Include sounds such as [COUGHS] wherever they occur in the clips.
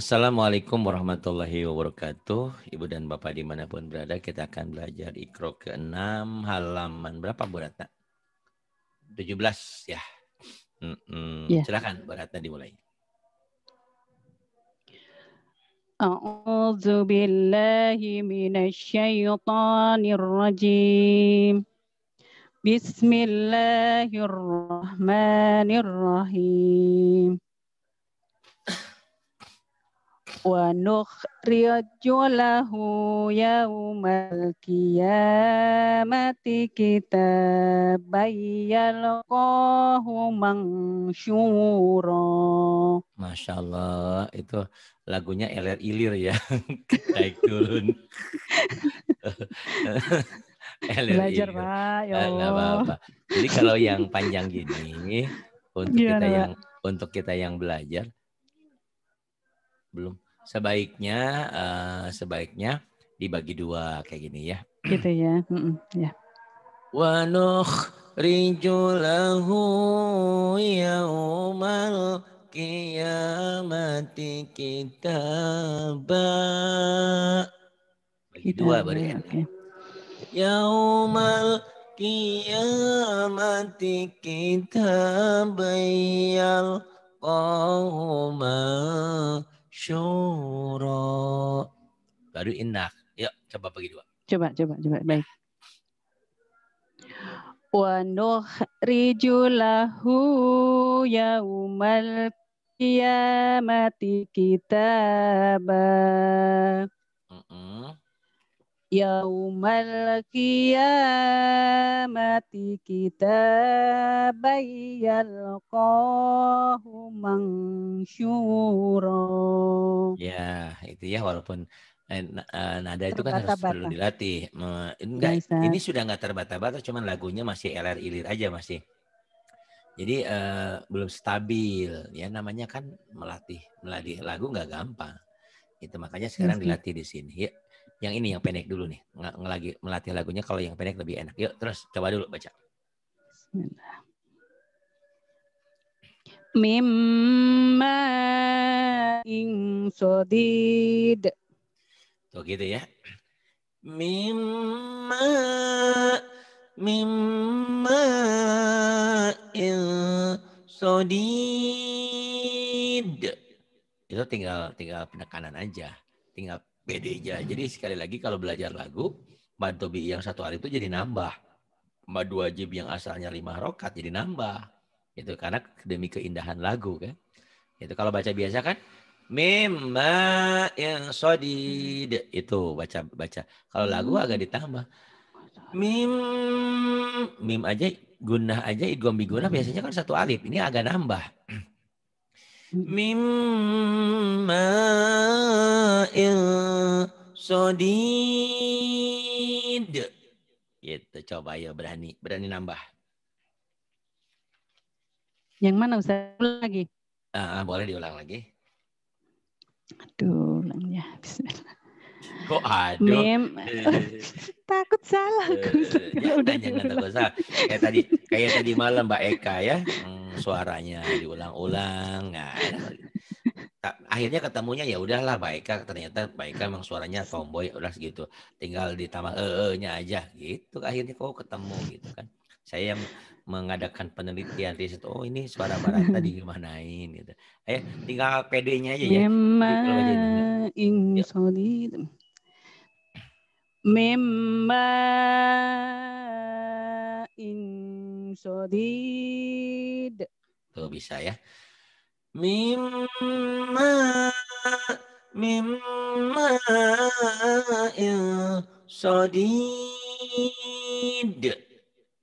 Assalamualaikum warahmatullahi wabarakatuh. Ibu dan Bapak dimanapun berada, kita akan belajar ikro ke-6 halaman berapa Bu Ratna? 17 ya. Hmm, Yeah. Silakan Bu Ratna dimulai. A'udzu billahi من الشيطان الرجيم ونخرج له يوم القيامة كتابا يلقاه منشورا Masya Allah, itu lagunya elir ilir ya, [LAUGHS] naik turun. [LAUGHS] Belajar Pak, ya eh, Allah. Nah, apa -apa. Jadi kalau yang panjang gini, untuk Gimana, kita yang untuk kita yang belajar, belum sebaiknya uh, sebaiknya dibagi dua kayak gini ya. Gitu ya. Mm -mm, ya. Wanuh rijulahu yaumal kiamati kita Bagi gitu dua baru ya. ya? Yaumal kiamati kita bayal qawmal syura. Baru indah. Yuk, coba bagi dua. Coba, coba, coba. Ya. Baik. Wa nukhriju lahu yaumal kiamati kitabah Yaumal mati kita kau mansyura. Ya, itu ya walaupun eh, eh, nada itu kan harus perlu dilatih. Ya, enggak, ini sudah nggak terbata-bata, cuman lagunya masih LR ilir aja masih. Jadi eh, belum stabil, ya namanya kan melatih melatih lagu nggak gampang. Itu makanya ya, sekarang dilatih di sini. Ya. Yang ini yang pendek dulu nih. Ngelagi melatih lagunya kalau yang pendek lebih enak. Yuk terus coba dulu baca. Mimma ing Tuh gitu ya. Mimma mimma insodid Itu tinggal tinggal penekanan aja. Tinggal PD-nya. Jadi sekali lagi kalau belajar lagu, Mantobi yang satu hari itu jadi nambah. Madu wajib yang asalnya lima rokat jadi nambah. Itu karena demi keindahan lagu kan. Itu kalau baca biasa kan mimma yang sodid itu baca baca. Kalau lagu agak ditambah. Mim mim aja gunah aja idgham biguna biasanya kan satu alif. Ini agak nambah mimma il sodid. Gitu, coba ya berani, berani nambah. Yang mana usah Ulang lagi. Uh, boleh diulang lagi. Aduh, ulangnya. Bismillah. Kok aduh. Mim [LAUGHS] takut salah. Uh, ya, udah jangan takut salah. Kayak tadi, kayak tadi malam Mbak Eka ya. Hmm suaranya diulang-ulang. Nah, akhirnya ketemunya ya udahlah Baika ternyata Baika memang suaranya tomboy ya udah segitu. Tinggal ditambah e nya aja gitu. Akhirnya kok ketemu gitu kan. Saya yang mengadakan penelitian di situ. oh ini suara Barata [LAUGHS] ini gitu. Eh tinggal PD-nya aja ya. Memang gitu Memang sodid. Tuh bisa ya. Mimma mimma sodid.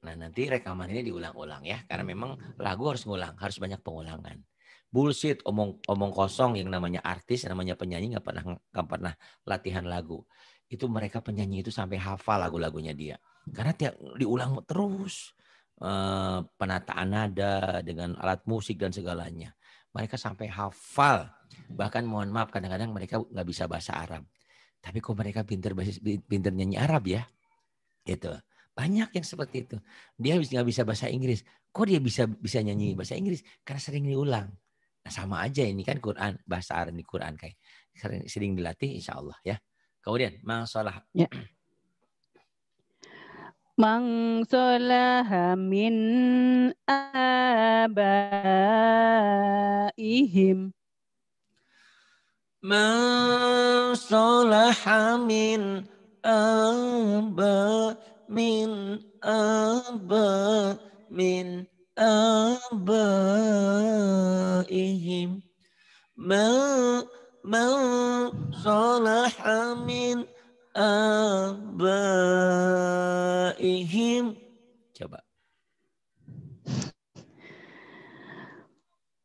Nah nanti rekaman ini diulang-ulang ya karena memang lagu harus ngulang, harus banyak pengulangan. Bullshit, omong omong kosong yang namanya artis, yang namanya penyanyi nggak pernah nggak pernah latihan lagu. Itu mereka penyanyi itu sampai hafal lagu-lagunya dia. Karena tiap diulang terus. Eh, penataan nada, dengan alat musik dan segalanya. Mereka sampai hafal. Bahkan mohon maaf kadang-kadang mereka nggak bisa bahasa Arab. Tapi kok mereka pinter basis pinter nyanyi Arab ya? Gitu. Banyak yang seperti itu. Dia nggak bisa bahasa Inggris. Kok dia bisa bisa nyanyi bahasa Inggris? Karena sering diulang. Nah, sama aja ini kan Quran bahasa Arab di Quran kayak sering, sering dilatih insya Allah ya. Kemudian masalah. Ya mangsalah hamin abaihim mangsalah min aba min aba min abaihim ma ma min abaihim. Coba.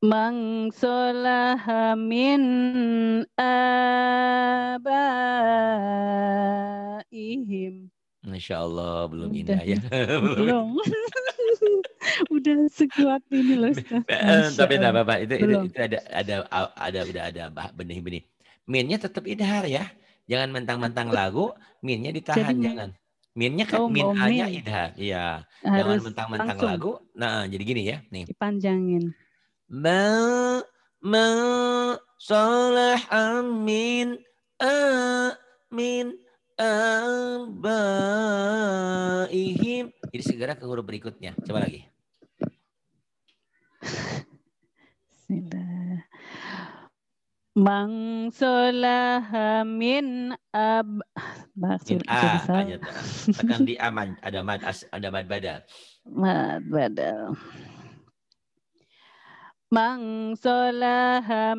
Mangsolaha min abaihim. Masya Allah, belum ini ya. [LAUGHS] belum. [LAUGHS] udah sekuat ini loh. [LAUGHS] Eh, tapi tidak apa-apa, itu, itu, itu, ada, ada, ada, udah ada benih-benih. Minnya tetap idhar ya. Jangan mentang-mentang lagu minnya ditahan jadi, jangan. Minnya kan min hanya min. idhar. Iya. Jangan mentang-mentang lagu. Nah, jadi gini ya, nih. Dipanjangin. Ma ma salah amin amin abaihim. Jadi segera ke huruf berikutnya. Coba lagi. Sudah. [LAUGHS] Mang min ab maksud a, ayat, tekan di aman ada mad ada mad badal. Mad badal. Mang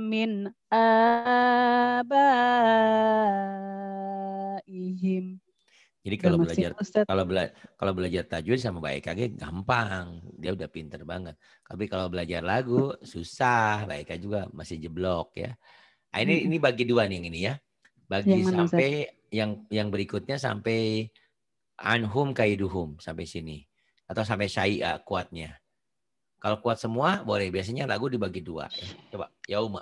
min abaihim. Jadi kalau Masih ya, belajar Ustaz. kalau belajar kalau belajar tajwid sama baik Eka gampang, dia udah pinter banget. Tapi kalau belajar lagu susah, Mbak juga masih jeblok ya. Nah, ini ini bagi dua nih yang ini ya. Bagi yang mana, sampai Ustaz? yang yang berikutnya sampai anhum kaiduhum sampai sini atau sampai syai'a kuatnya. Kalau kuat semua boleh. Biasanya lagu dibagi dua. Coba Yauma.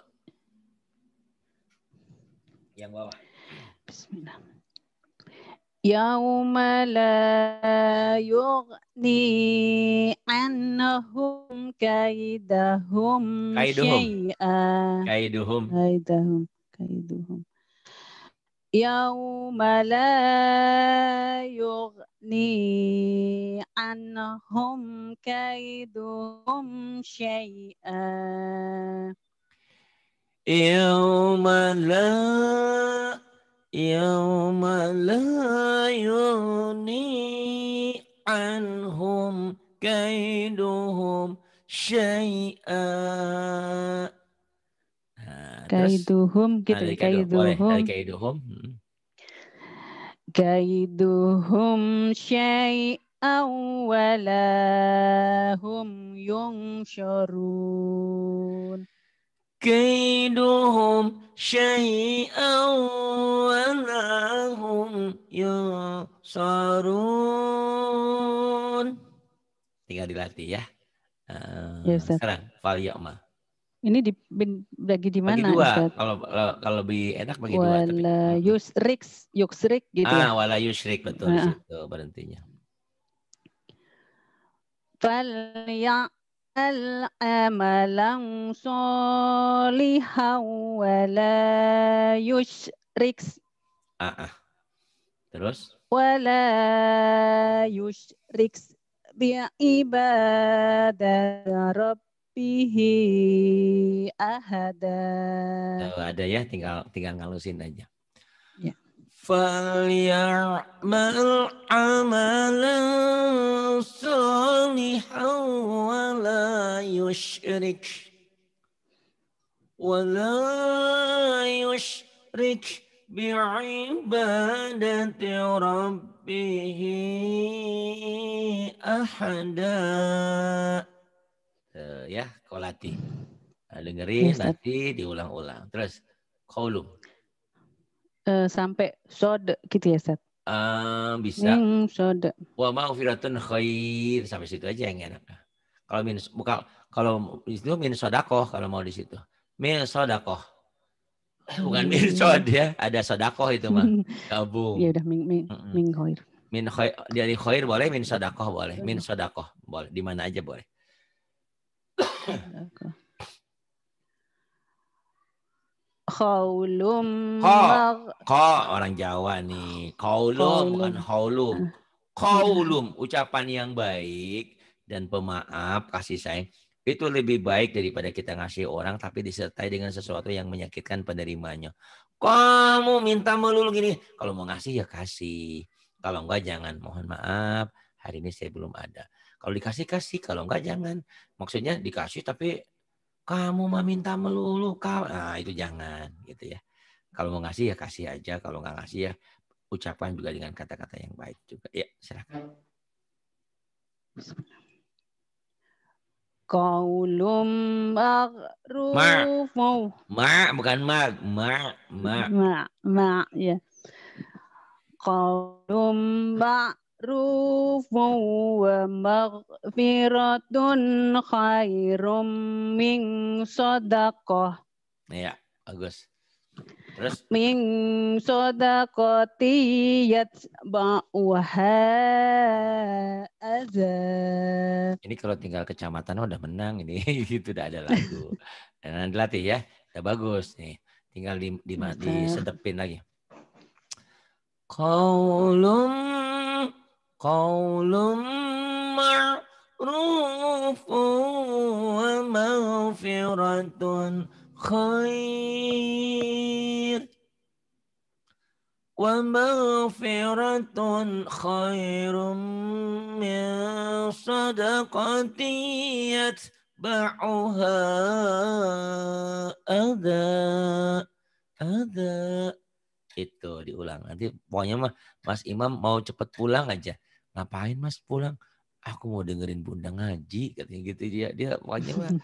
Yang bawah. Bismillahirrahmanirrahim. يوم لا يغني عنهم كيدهم, شيئا كيدهم كيدهم كيدهم يوم لا يغني عنهم كيدهم شيئا يوم لا يوم لا يغني عنهم كيدهم شيئا kaiduhum gitu kaiduhum kaiduhum hmm. kaiduhum syai'aw walahum yungsyarun كيدهم شيئا ولا هم ينصرون tinggal dilatih ya. Uh, ya sekarang fal ya'ma. Ini di, bagi di mana? Bagi dua. Kalau, kalau kalau lebih enak bagi wala dua. Hmm. Gitu ya? ah, wala yusrik, yusrik gitu. Ah, ya? wala yusrik betul nah. Uh -huh. berhentinya. Fal ya- عملا صالحا ولا يشرك ah, ah. terus ولا يشرك بعبادة ربه أحدا ada ya tinggal tinggal ngalusin aja فليعمل عملا صالحا ولا يشرك ولا يشرك بعبادة ربه أحدا ya kau latih nah, dengerin yes, iya, nanti diulang-ulang terus kaulum Eh, sampai sod gitu ya Ustaz? Um, bisa. Hmm, soda. Wa ma'firatun khair sampai situ aja yang enak. Kalau min buka kalau itu min sodakoh kalau mau di situ. Min sodakoh. [LAUGHS] Bukan min sod ya, ada sodakoh itu mah. [LAUGHS] Gabung. Ya udah min min, min khair. Min khair dari khair boleh, min sodakoh boleh, min sodakoh boleh, di mana aja boleh. Kaulum. Ko. Ko orang Jawa nih. Kaulum bukan haulum. Kaulum ucapan yang baik dan pemaaf kasih sayang itu lebih baik daripada kita ngasih orang tapi disertai dengan sesuatu yang menyakitkan penerimanya. Kamu minta melulu gini, kalau mau ngasih ya kasih. Kalau enggak jangan, mohon maaf, hari ini saya belum ada. Kalau dikasih kasih, kalau enggak jangan. Maksudnya dikasih tapi kamu mah minta melulu kau nah itu jangan gitu ya kalau mau ngasih ya kasih aja kalau nggak ngasih ya ucapan juga dengan kata-kata yang baik juga ya silakan Kaulum ma'ruf ma. ma bukan ma ma ma ma ma ya Kaulum wa maghfiratun khairum min sadaqah. Iya, bagus. Terus? Min sodakoti yatba'uha azza. Ini kalau tinggal kecamatan udah menang ini. [LAUGHS] itu udah ada lagu. Dan latih ya. Udah bagus nih. Tinggal di, di, di sedepin lagi. Qaulum Qaulun ma'rufun wa maghfiratun khair wa maghfiratun khairum min sadaqati yatba'uha ada ada itu diulang nanti pokoknya mah Mas Imam mau cepet pulang aja ngapain mas pulang aku mau dengerin bunda ngaji katanya gitu dia dia pokoknya mah uh,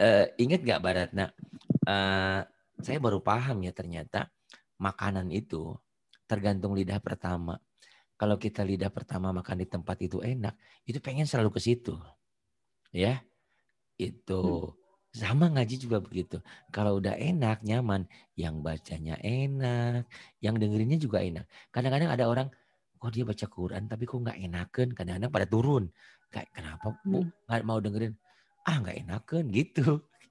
eh, inget nggak Baratna uh, eh, saya baru paham ya ternyata makanan itu tergantung lidah pertama kalau kita lidah pertama makan di tempat itu enak itu pengen selalu ke situ ya itu hmm. sama ngaji juga begitu kalau udah enak nyaman yang bacanya enak yang dengerinnya juga enak kadang-kadang ada orang oh dia baca Quran tapi kok nggak enakan kadang-kadang pada turun kayak kenapa bu nggak hmm. mau dengerin ah nggak enakan [LAUGHS] gitu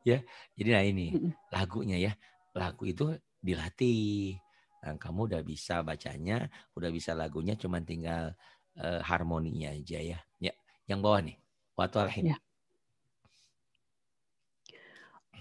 ya jadi nah ini hmm, hmm. lagunya ya lagu itu dilatih nah, kamu udah bisa bacanya udah bisa lagunya cuman tinggal uh, harmoninya aja ya ya yang bawah nih watol ya.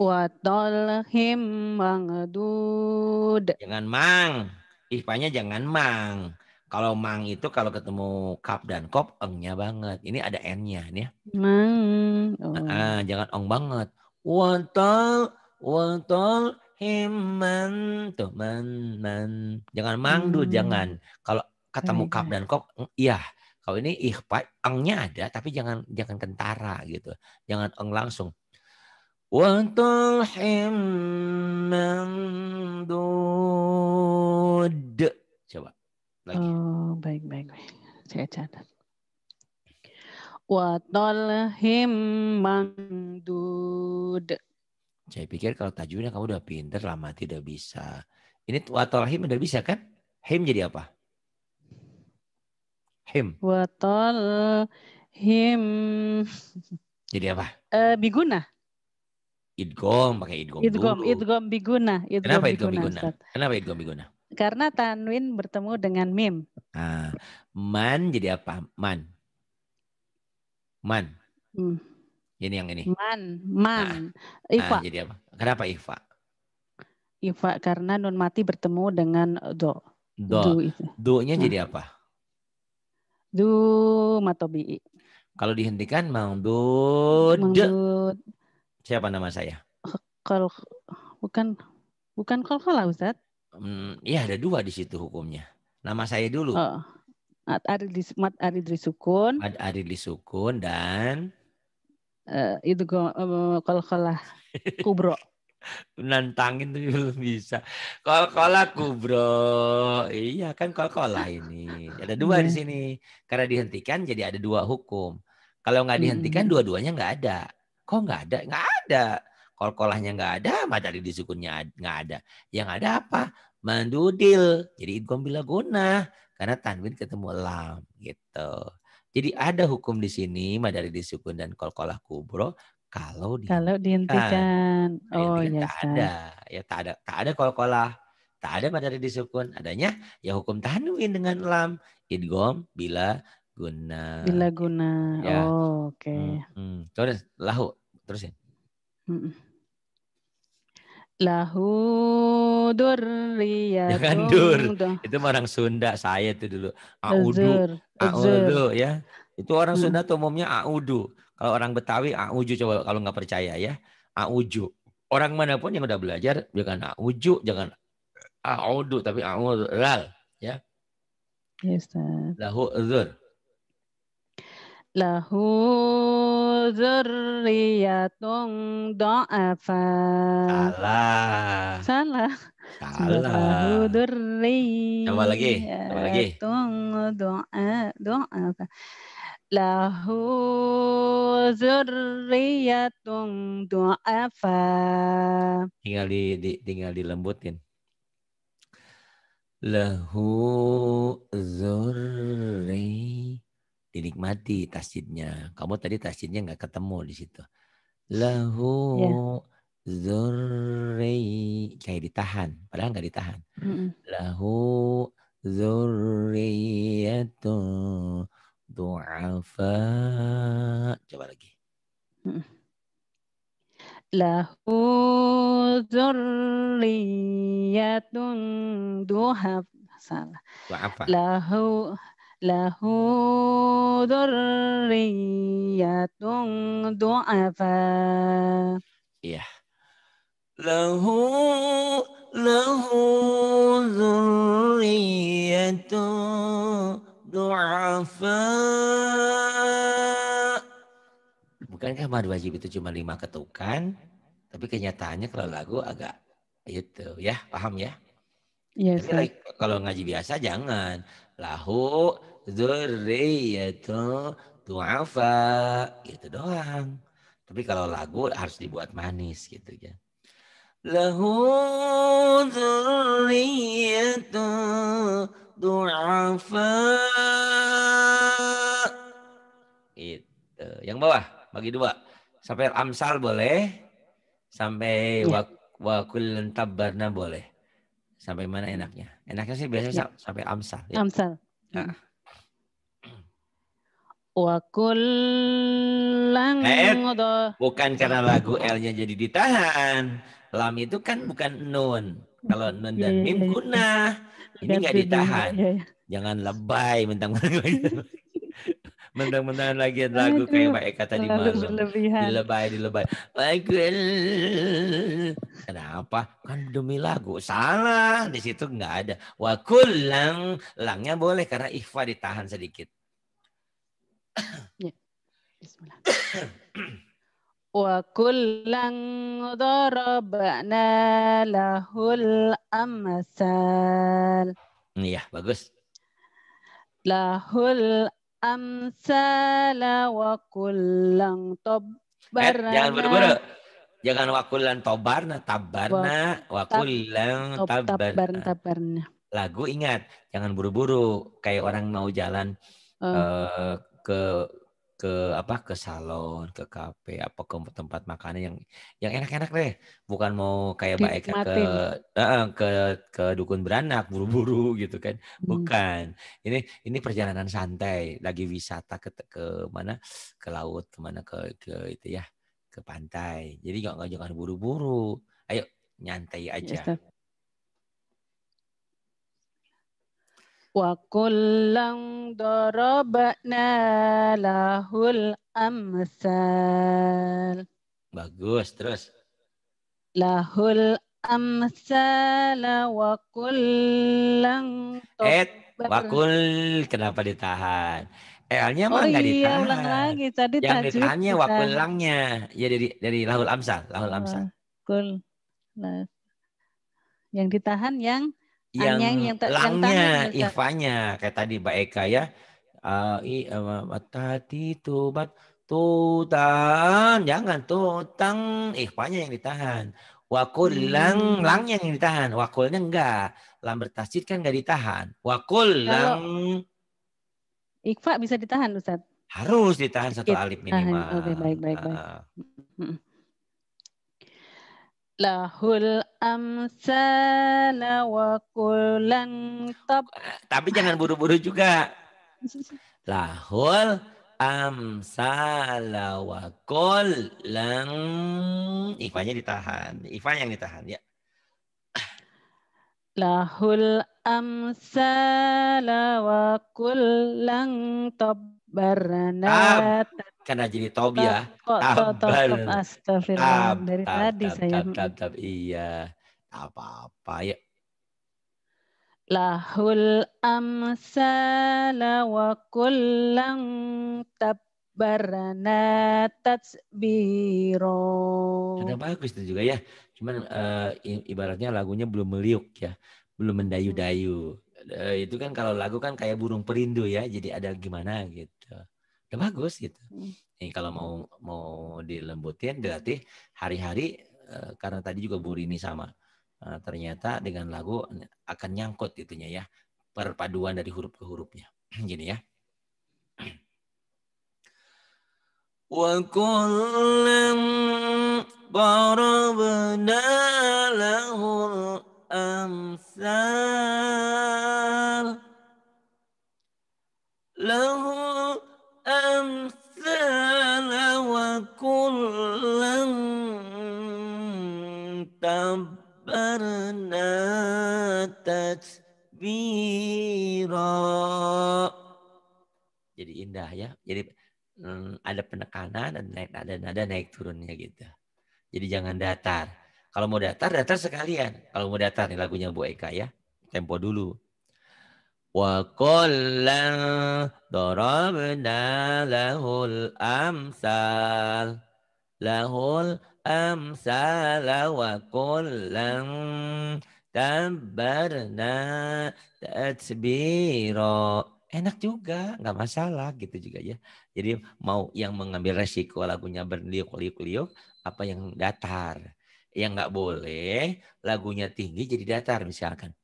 Watolhim mangdud. Jangan mang. Ihpanya jangan mang. Kalau mang itu kalau ketemu kap dan kop engnya banget. Ini ada n-nya nih. Ya. Mang. Oh. Ah, jangan ong banget. Wontol, wontol himan, tuh man, man. Jangan mang hmm. jangan. Kalau ketemu kap dan kop, iya. Kalau ini ihpa, engnya ada, tapi jangan jangan kentara gitu. Jangan eng langsung. Wontol himan dud lagi. Oh, baik baik. baik. Saya catat. Watolhim mangdud. Saya pikir kalau tajwidnya kamu udah pinter lama tidak bisa. Ini him udah bisa kan? Him jadi apa? Him. Watol him. Jadi apa? Uh, biguna. Idgom pakai idgom. Idgom, idgom biguna. Idgom Kenapa idgom biguna? biguna? Kenapa idgom biguna? Karena tanwin bertemu dengan mim. Ah, man jadi apa? Man. Man. Hmm. Ini yang ini. Man, man. Ah, ifa. Ah, jadi apa? Kenapa ifa? Ifa karena nun mati bertemu dengan do. Do. Do-nya ah. jadi apa? Du matobi. Kalau dihentikan mau Do. Siapa nama saya? Kalau bukan bukan kolah Ustadz. Hmm, ya ada dua di situ hukumnya. Nama saya dulu. Oh. Aridri Mat Aridri Sukun. Mat Aridri Sukun dan uh, itu uh, eh, kalah [LAUGHS] kubro. Nantangin tuh belum bisa. Kol-kolah kubro. Iya kan kol-kolah ini. Ada dua yeah. di hmm. sini. Karena dihentikan jadi ada dua hukum. Kalau nggak hmm. dihentikan hmm. dua-duanya nggak ada. Kok nggak ada? Nggak ada. Kalau kolahnya nggak ada, di sukunnya nggak ada. Yang ada apa? Mandudil. Jadi idgham bila guna karena tanwin ketemu lam gitu. Jadi ada hukum di sini madari sukun dan kolkolah kubro kalau dihentikan. Kalau oh, dihentikan. Oh ya. Tak ada. Ya tak ada tak ada kolkolah. Tak ada madari sukun. Adanya ya hukum tanwin dengan lam idgom bila guna. Bila guna. Ya. Oh, oke. Okay. Hmm, hmm. Terus lahu terusin. Mm-mm. Lahu ya kan dur. Gitu. Itu orang Sunda saya itu dulu. Audu. Audu ya. Itu orang hmm. Sunda tuh umumnya audu. Kalau orang Betawi auju coba kalau nggak percaya ya. Auju. Orang manapun yang udah belajar jangan auju, jangan audu tapi audu audul ya. Yes, ya, Lahu dur lahu zurriyatun do'afa. Salah. Salah. Salah. Zurri. Coba lagi. Coba lagi. Tung doa Lahu zurriyatun Tinggal di, di tinggal dilembutin. Lahu zurriyatun dinikmati tasjidnya. Kamu tadi tasjidnya nggak ketemu di situ. Lahu ya. zurri kayak ditahan, padahal nggak ditahan. Mm-hmm. Lahu zurriyatun du'afa. Coba lagi. Mm-hmm. Lahu zurriyatun du'afa. Salah. Du'afa. Lahu له ذرية ضعفاء Iya. Lahu lahu zurriyatu du'afa. Bukankah mad wajib itu cuma lima ketukan? Tapi kenyataannya kalau lagu agak itu ya, paham ya? Yes, iya, Tapi kalau ngaji biasa jangan lahu Zurriyatun du'afa. Gitu doang. Tapi kalau lagu harus dibuat manis gitu ya. Lahu zurriyatun du'afa. Gitu. Yang bawah bagi dua. Sampai amsal boleh. Sampai ya. wakul wa boleh. Sampai mana enaknya? Enaknya sih biasanya ya. sampai amsal. Ya. Amsal. Nah. Wa kullang eh, eh, bukan karena lagu L-nya jadi ditahan. Lam itu kan bukan nun. Kalau nun dan iya, mim guna. Iya. Ini nggak ditahan. Iya, Jangan lebay mentang-mentang. mentang lagi [LAUGHS] lagu kayak Mbak Eka tadi malam. Dilebay, dilebay. Lagu Kenapa? Kan demi lagu. Salah. Di situ nggak ada. Wa kullang. Langnya boleh karena ikhfa ditahan sedikit. [COUGHS] ya. Bismillah. [COUGHS] Wa kullan darabna lahul amsal. Iya, bagus. Lahul amsal, wa kullan eh, tobarna. jangan buru-buru. Jangan wakulan tobarna, tabarna, wakulan tabarna. tabarna. Lagu ingat, jangan buru-buru. Kayak orang mau jalan oh. eh, ke ke apa ke salon ke kafe apa ke tempat makanan yang yang enak-enak deh bukan mau kayak mbak ke uh, ke ke dukun beranak buru-buru gitu kan hmm. bukan hmm. ini ini perjalanan santai lagi wisata ke ke mana ke laut kemana ke ke itu ya ke pantai jadi nggak jangan buru-buru ayo nyantai aja yes, iya, kullang ضربنا lahul amsal. Bagus, terus. Lahul amsal wa kullang Et, eh, wakul kenapa ditahan? El-nya eh, mah oh, iya, ditahan. ulang lagi. Tadi Yang ditahannya wakulangnya. Ya dari dari lahul amsal, lahul amsal. Kul. Nah. Yang ditahan yang yang, yang, yang langnya, yang ifanya kayak tadi Mbak Eka ya. i tadi tobat tutan jangan tutang ifanya eh, yang ditahan. Wakul lang hmm. langnya yang ditahan. Wakulnya enggak. Lam bertasjid kan enggak ditahan. Wakul lang Ikfa bisa ditahan Ustaz. Harus ditahan satu iya, alif minimal. Oke, okay, baik baik baik. Uh, lahul amsala wa kullan tab. Tapi jangan buru-buru juga. lahul amsala wa kullan. Ifanya ditahan. Ifa yang ditahan ya. Lahul amsala wa kullan tabbarnatan karena jadi Tobia. Tabal. Astagfirullah dari tadi saya. Tab, iya. Apa-apa ya. Lahul amsal wa kullang tabbarana tatsbiro. Ada bagus itu juga ya. Cuman uh, ibaratnya lagunya belum meliuk ya. Belum mendayu-dayu. Uh, itu kan kalau lagu kan kayak burung perindu ya. Jadi ada gimana gitu ya bagus gitu. Ini hmm. kalau mau mau dilembutin berarti hari-hari eh, karena tadi juga Bu Rini sama eh, ternyata dengan lagu akan nyangkut itunya ya perpaduan dari huruf ke hurufnya. [CLEARS THROAT] Gini ya. Wa kullam lahul amsal تبرنا تتبيرا jadi indah ya jadi hmm, ada penekanan dan naik ada nada naik turunnya gitu jadi jangan datar kalau mau datar datar sekalian kalau mau datar nih lagunya Bu Eka ya tempo dulu wa kullan darabna lahul amsal lahul الأمثال وكلا تبرنا تتبيرا enak juga nggak masalah gitu juga ya jadi mau yang mengambil resiko lagunya berliuk-liuk-liuk apa yang datar yang nggak boleh lagunya tinggi jadi datar misalkan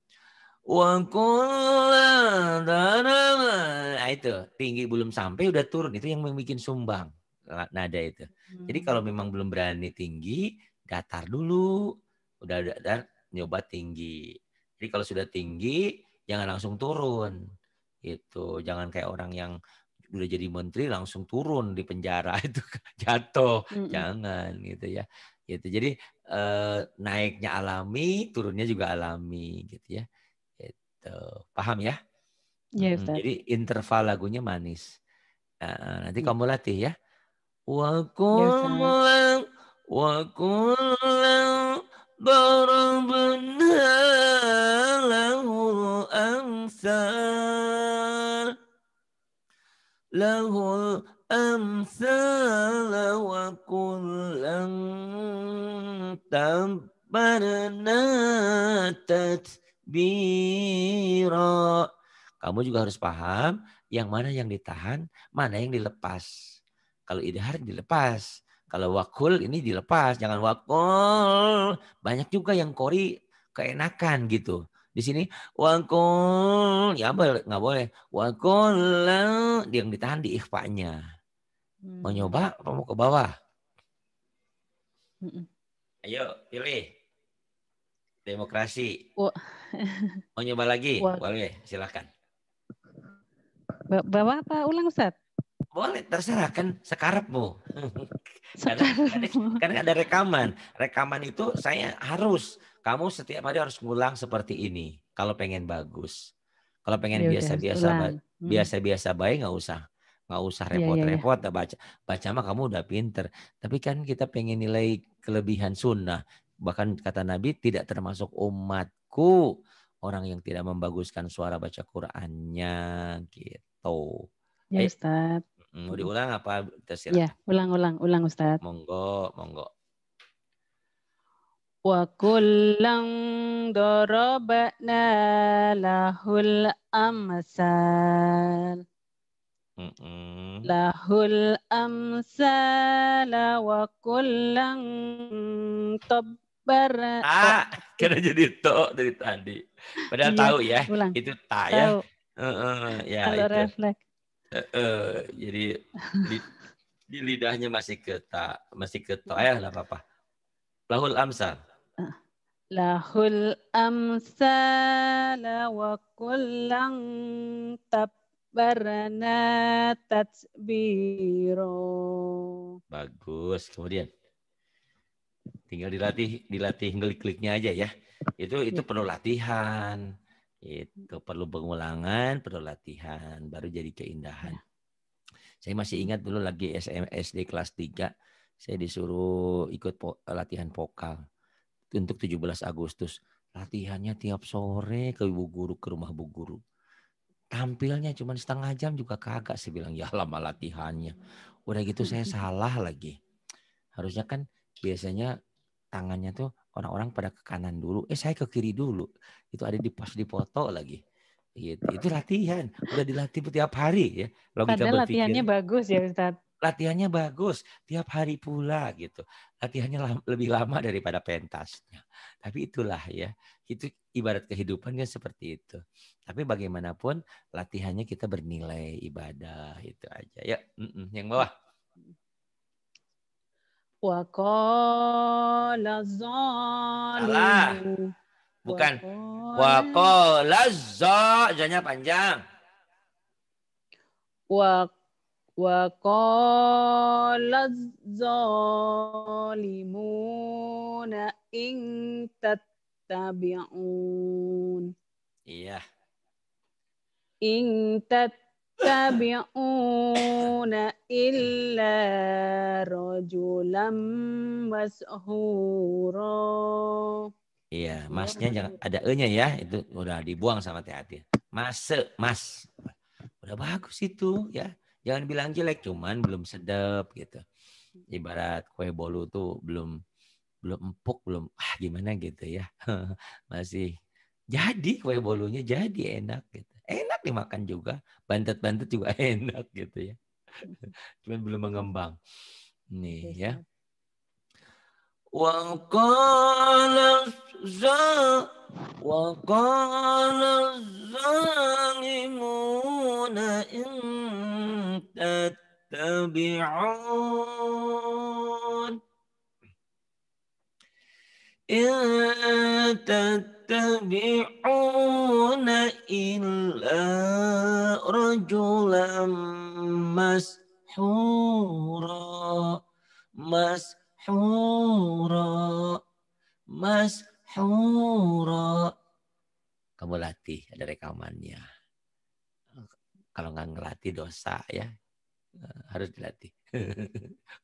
nah, itu tinggi belum sampai udah turun itu yang membuat sumbang nada itu. Hmm. Jadi kalau memang belum berani tinggi, datar dulu. Udah datar, nyoba tinggi. Jadi kalau sudah tinggi, jangan langsung turun. Itu jangan kayak orang yang udah jadi menteri langsung turun di penjara [LAUGHS] itu kan jatuh. Hmm. Jangan gitu ya. Gitu. Jadi eh, naiknya alami, turunnya juga alami gitu ya. Gitu. Paham ya? Ya, hmm, Jadi interval lagunya manis. Nah, nanti iya. kamu latih ya. ضربنا له الأمثال له الأمثال تبرنا تتبيرا Kamu juga harus paham yang mana yang ditahan, mana yang dilepas. Kalau idhar dilepas. Kalau wakul ini dilepas. Jangan wakul. Banyak juga yang kori keenakan gitu. Di sini wakul ya nggak boleh. Wakul dia yang ditahan di ikhfanya. Hmm. Mau nyoba apa mau ke bawah? Ayo pilih. Demokrasi. Mau nyoba lagi? Boleh, silahkan. Bawa apa ulang Ustaz? Boleh, terserah kan sekarapmu. karena, karena ada rekaman. Rekaman itu saya harus. Kamu setiap hari harus ngulang seperti ini. Kalau pengen bagus. Kalau pengen iya, biasa-biasa hmm. biasa-biasa baik nggak usah nggak usah iya, iya, repot-repot ya, baca baca mah kamu udah pinter tapi kan kita pengen nilai kelebihan sunnah bahkan kata Nabi tidak termasuk umatku orang yang tidak membaguskan suara baca Qurannya gitu ya Ustaz Mau diulang apa tersirat? Ya, ulang-ulang, ulang Ustaz. Monggo, monggo. Wa kullam darabna lahul amsal. Mm -mm. Lahul amsal wa kullam tabbar. ah karena jadi to dari tadi padahal iya, tahu ya ulang. itu ta ya uh, uh, ya Kalau refleks uh, jadi di, di lidahnya masih ketak, masih ketok ya lah papa. Lahul amsal. Lahul amsal wa kullang tabbarna tatbiro. Bagus. Kemudian tinggal dilatih dilatih ngelik-kliknya aja ya. Itu itu iya. perlu latihan itu perlu pengulangan, perlu latihan, baru jadi keindahan. Ya. Saya masih ingat dulu lagi SD kelas 3, saya disuruh ikut latihan vokal untuk 17 Agustus. Latihannya tiap sore ke ibu guru, ke rumah bu guru. Tampilnya cuma setengah jam juga kagak. Saya bilang, ya lama latihannya. Udah gitu saya [LAUGHS] salah lagi. Harusnya kan biasanya tangannya tuh orang-orang pada ke kanan dulu, eh saya ke kiri dulu. Itu ada di pos di foto lagi. Gitu. Itu latihan, udah dilatih tiap hari ya. Logika Padahal berpikir. latihannya bagus ya Ustaz. Latihannya bagus, tiap hari pula gitu. Latihannya lebih lama daripada pentasnya. Tapi itulah ya, itu ibarat kehidupan kan seperti itu. Tapi bagaimanapun latihannya kita bernilai ibadah itu aja. Ya, yang bawah. Waqala zalimun. Bukan. Waqala zalimun. panjang. Wa Waqala zalimuna in tattabi'un. Iya. In tattabi'un tabi'una illa rajulam mashura. Iya, masnya jangan ada e-nya ya, itu udah dibuang sama hati-hati. Mase, mas. Udah bagus itu ya. Jangan bilang jelek, cuman belum sedap gitu. Ibarat kue bolu tuh belum belum empuk, belum ah gimana gitu ya. [LAUGHS] Masih jadi kue bolunya jadi enak gitu enak dimakan juga bantet-bantet juga [LAUGHS] enak gitu ya cuman belum mengembang nih iya ya wa qala za wa تتبعون إلا رجلا مسحورا مسحورا مسحورا kamu latih ada rekamannya kalau nggak ngelatih dosa ya eh, harus dilatih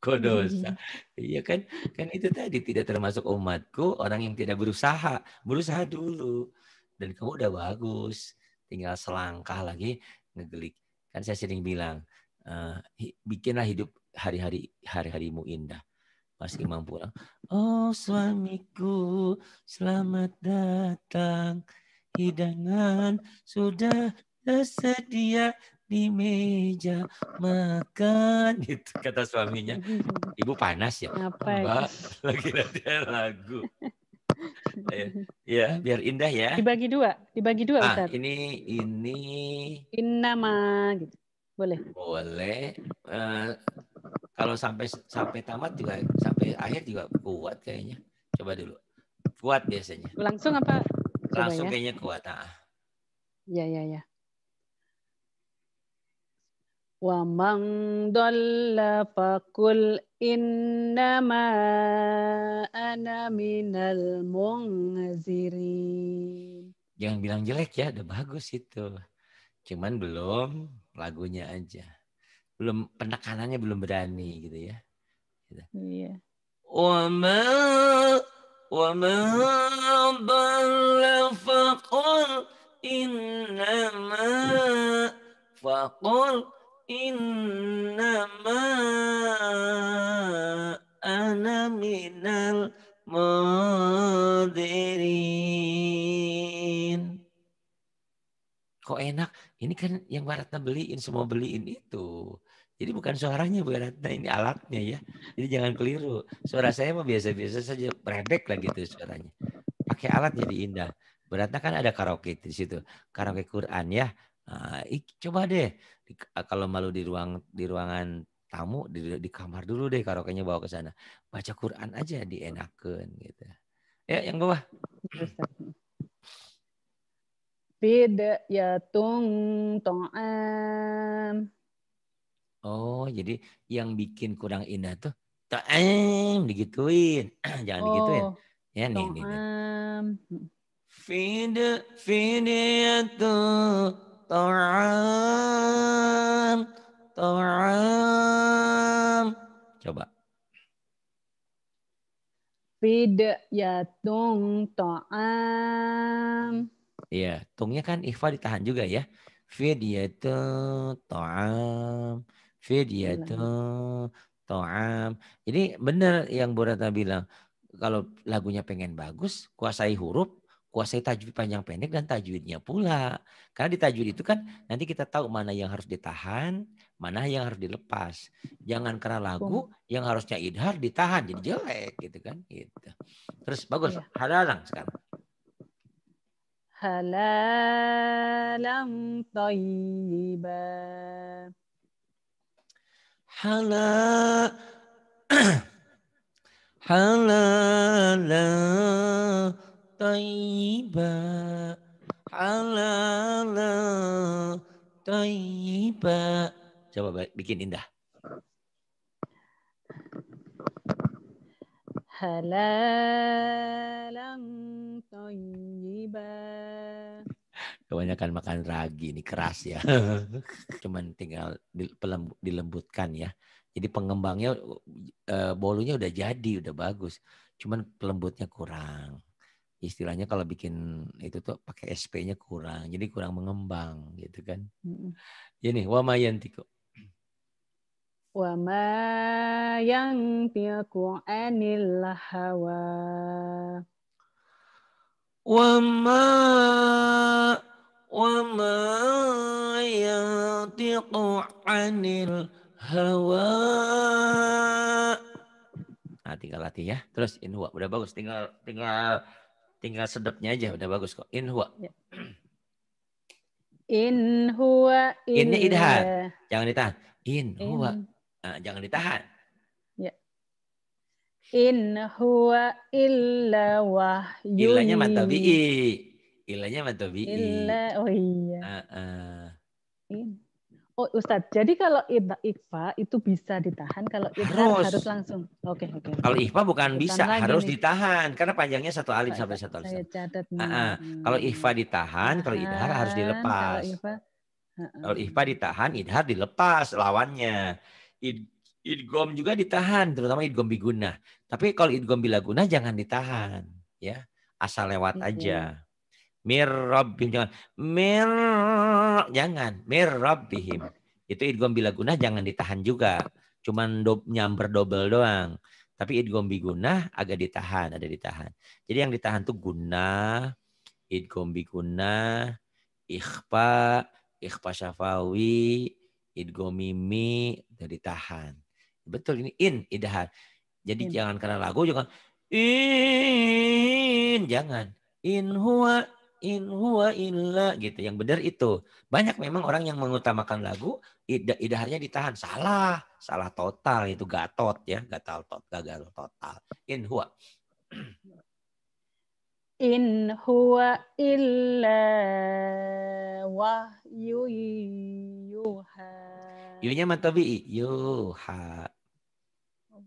Kodosa. Hmm. Iya kan? Kan itu tadi tidak termasuk umatku orang yang tidak berusaha. Berusaha dulu. Dan kamu udah bagus. Tinggal selangkah lagi ngegelik. Kan saya sering bilang, uh, bikinlah hidup hari-hari hari-harimu indah. Mas Imam pulang. Oh suamiku, selamat datang. Hidangan sudah tersedia di meja makan [LAUGHS] gitu kata suaminya ibu panas ya Apa ya? lagi latihan lagu [LAUGHS] ya biar indah ya dibagi dua dibagi dua ah, ini ini nama gitu boleh boleh uh, kalau sampai sampai tamat juga sampai akhir juga kuat kayaknya coba dulu kuat biasanya langsung apa langsung ya? kayaknya kuat ah ya ya ya ومن ana minal munzirin Jangan bilang jelek ya, udah bagus itu. Cuman belum lagunya aja. Belum penekanannya belum berani gitu ya. Gitu. Iya. faqul innama ana minal mudirin. Kok enak? Ini kan yang Baratna beliin, semua beliin itu. Jadi bukan suaranya Baratna, ini alatnya ya. Jadi jangan keliru. Suara saya mah biasa-biasa saja, redek lah gitu suaranya. Pakai alat jadi indah. Baratna kan ada karaoke di situ. Karaoke Quran ya. Nah, coba deh di, eh, kalau malu di ruang di ruangan tamu di, di kamar dulu deh kalau kayaknya bawa ke sana. Baca Quran aja dienakan gitu. Ya yang bawah. Ya tong ta'am. Oh, jadi yang bikin kurang indah tuh ta'am digituin. [CLEARS THROAT] Jangan oh, digituin. Ya nih nih. Fide, Fide, ya tuh Ta'am. Ta'am. Coba. ya tung toam. Iya, tungnya kan ikhfa ditahan juga ya. toam. ta'am. Fidyatun toam. Jadi benar yang Bu Rata bilang. Kalau lagunya pengen bagus, kuasai huruf, kuasai tajwid panjang pendek dan tajwidnya pula. Karena di tajwid itu kan nanti kita tahu mana yang harus ditahan, mana yang harus dilepas. Jangan karena lagu yang harusnya idhar ditahan jadi jelek gitu kan gitu. Terus bagus ya. halalang sekarang. Halalan thayyiba. Halal. [CLEARS THROAT] Halalan tayyiba halala tayyiba coba bikin indah halalan tayyiba kebanyakan makan ragi ini keras ya [LAUGHS] cuman tinggal dilembutkan ya jadi pengembangnya eh, bolunya udah jadi udah bagus cuman pelembutnya kurang istilahnya kalau bikin itu tuh pakai SP-nya kurang, jadi kurang mengembang gitu kan. Mm. Ini ya wama yantiku. Wama yang tiku anil hawa. Wama wama yang tiku anil hawa. Nah, tinggal latih ya. Terus ini udah bagus. Tinggal tinggal Tinggal sedapnya aja udah bagus kok. In huwa. Ya. In huwa in ini idhar. Jangan ditahan. In, in. huwa. Nah, jangan ditahan. Ya. In huwa illa wahyu Illanya matabi'i. Illanya matabi'i. Illa, oh iya. Uh -uh. In Oh Ustadz, jadi kalau Ikhfa itu bisa ditahan, kalau ikhfa harus, harus langsung. Oke okay, oke. Okay. Kalau Ikhfa bukan Bukan bisa, harus nih. ditahan karena panjangnya satu alif sampai satu alif. Saya Uh -uh. Kalau Ikhfa ditahan, kalau idhar harus dilepas. Kalau Ikhfa uh -uh. ditahan, idhar dilepas lawannya. Id, idgom juga ditahan, terutama idgom biguna. Tapi kalau idgom bilaguna jangan ditahan, ya asal lewat okay. aja. Mir Rabbim jangan mir jangan dihim Itu idgham bila gunah jangan ditahan juga. Cuman do, nyamber double doang. Tapi idgham biguna agak ditahan, ada ditahan. Jadi yang ditahan tuh guna, idgham biguna, ikhfa, ikhfa syafawi, idgomimi, dari ditahan. Betul ini in idahan. Jadi in. jangan karena lagu jangan in jangan in huwa in huwa illa gitu. Yang benar itu. Banyak memang orang yang mengutamakan lagu idah idaharnya ditahan. Salah, salah total itu gatot ya, gatal tot, gagal total. In huwa. [CLEARS THROAT] In huwa illa wahyu yuha. Yunya matabi yuha. Oh,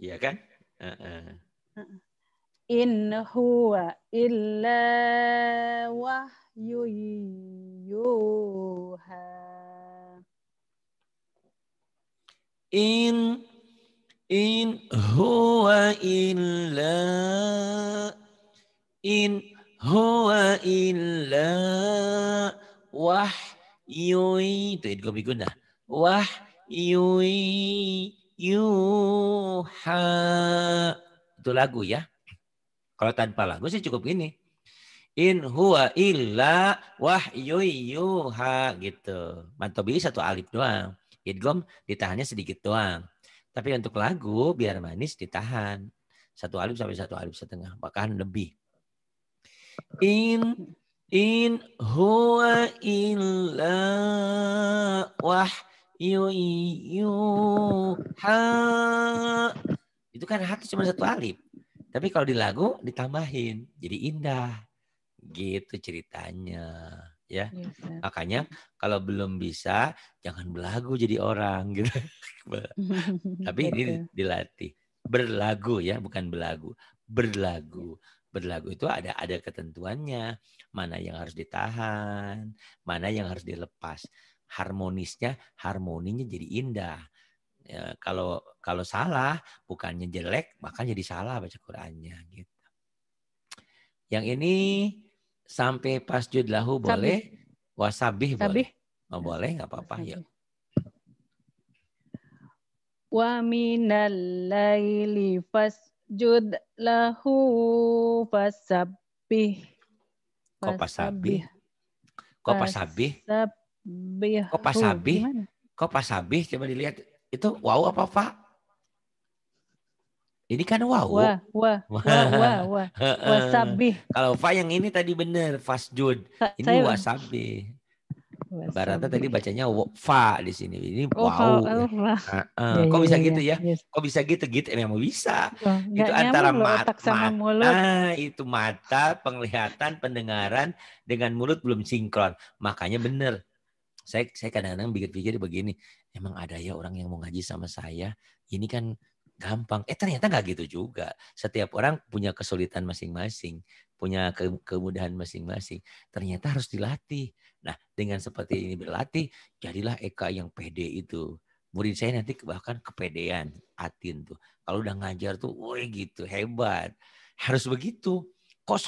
iya kan? Uh -uh. Uh -uh in huwa illa wahyu yuha in in huwa illa in huwa illa wahyu itu idgham guna wahyu yuha itu lagu ya kalau tanpa lagu sih cukup gini. In huwa illa wahyu yuha gitu. Mantobi satu alif doang. Idgom ditahannya sedikit doang. Tapi untuk lagu biar manis ditahan. Satu alif sampai satu alif setengah. Bahkan lebih. In in huwa illa wahyu yuha. Itu kan hati cuma satu alif. Tapi kalau di lagu ditambahin jadi indah. Gitu ceritanya ya. Yes, iya, Makanya kalau belum bisa jangan belagu jadi orang [LAUGHS] gitu. Tapi ini dilatih berlagu ya, bukan belagu. Berlagu. Berlagu itu ada ada ketentuannya, mana yang harus ditahan, mana yang harus dilepas. Harmonisnya, harmoninya jadi indah ya, kalau kalau salah bukannya jelek bahkan jadi salah baca Qurannya gitu. Yang ini sampai pasjud lahu boleh wasabih Sabih. boleh. Oh, boleh nggak apa-apa ya. Wa minal laili fasjud lahu fasabih. Kok pasabih? Kok pasabih? Kok pasabih? Kok pasabih? Coba dilihat itu wow apa pak? Ini kan wow. Wah, wah, wah, wah, wah. Wasabih. Kalau fa yang ini tadi benar, fasjud. Ini Saya... wasabih. Barata tadi bacanya fa di sini. Ini oh, wow. Fa, oh, Uh, uh. Ya, Kok ya, bisa ya, gitu ya? ya? Kok bisa gitu? Gitu memang bisa. Oh, itu antara mata, mata nah, itu mata, penglihatan, pendengaran dengan mulut belum sinkron. Makanya benar saya saya kadang-kadang pikir-pikir begini emang ada ya orang yang mau ngaji sama saya ini kan gampang eh ternyata nggak gitu juga setiap orang punya kesulitan masing-masing punya ke kemudahan masing-masing ternyata harus dilatih nah dengan seperti ini berlatih jadilah Eka yang pede itu murid saya nanti bahkan kepedean atin tuh kalau udah ngajar tuh woi gitu hebat harus begitu kok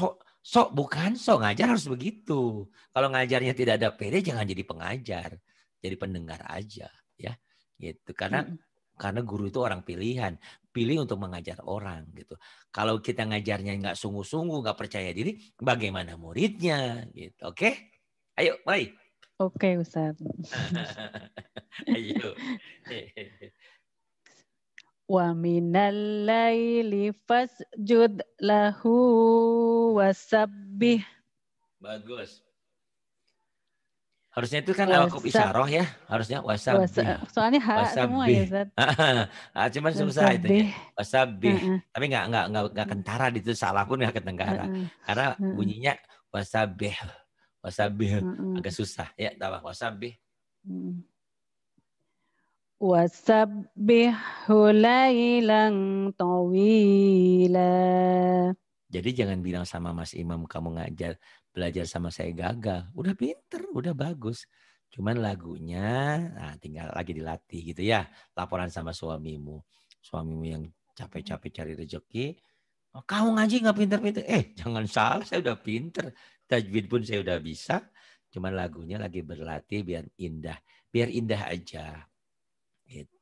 sok bukan sok ngajar harus begitu. Kalau ngajarnya tidak ada pede jangan jadi pengajar, jadi pendengar aja ya. Gitu karena hmm. karena guru itu orang pilihan, pilih untuk mengajar orang gitu. Kalau kita ngajarnya nggak sungguh-sungguh, nggak percaya diri, bagaimana muridnya gitu. Oke? Okay? Ayo, baik. Oke, okay, Ustaz. [LAUGHS] Ayo. [LAUGHS] Wa minal laili fasjud lahu wasabbih. Bagus. Harusnya itu kan lawakub isyarah ya. Harusnya wasabih. soalnya ha semua ya, Zat. [LAUGHS] Ah, cuman susah itu. Ya. Wasabih. Uh Tapi nggak nggak nggak nggak kentara di itu salah pun nggak kentara. Uh Karena bunyinya wasabih. Wasabih agak susah ya, tambah wasabih. Uh -uh. Wasabbihu lailan tawila. Jadi jangan bilang sama Mas Imam kamu ngajar belajar sama saya gagal. Udah pinter, udah bagus. Cuman lagunya nah, tinggal lagi dilatih gitu ya. Laporan sama suamimu. Suamimu yang capek-capek cari rezeki. Oh, kamu ngaji nggak pinter-pinter. Eh jangan salah saya udah pinter. Tajwid pun saya udah bisa. Cuman lagunya lagi berlatih biar indah. Biar indah aja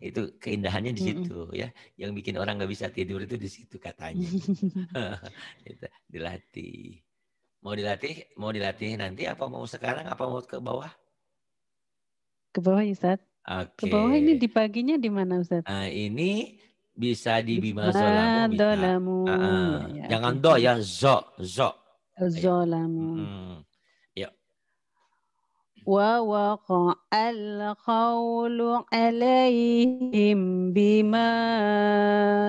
itu keindahannya di situ mm -hmm. ya yang bikin orang nggak bisa tidur itu di situ katanya [LAUGHS] [LAUGHS] dilatih mau dilatih mau dilatih nanti apa mau sekarang apa mau ke bawah ke bawah ya, Ustaz okay. ke bawah ini di paginya di mana Ustaz Nah, ini bisa di bima zolamu, bisa. Uh, uh, ya. jangan do ya zo zo zolamu hmm ووقع القول عليهم بما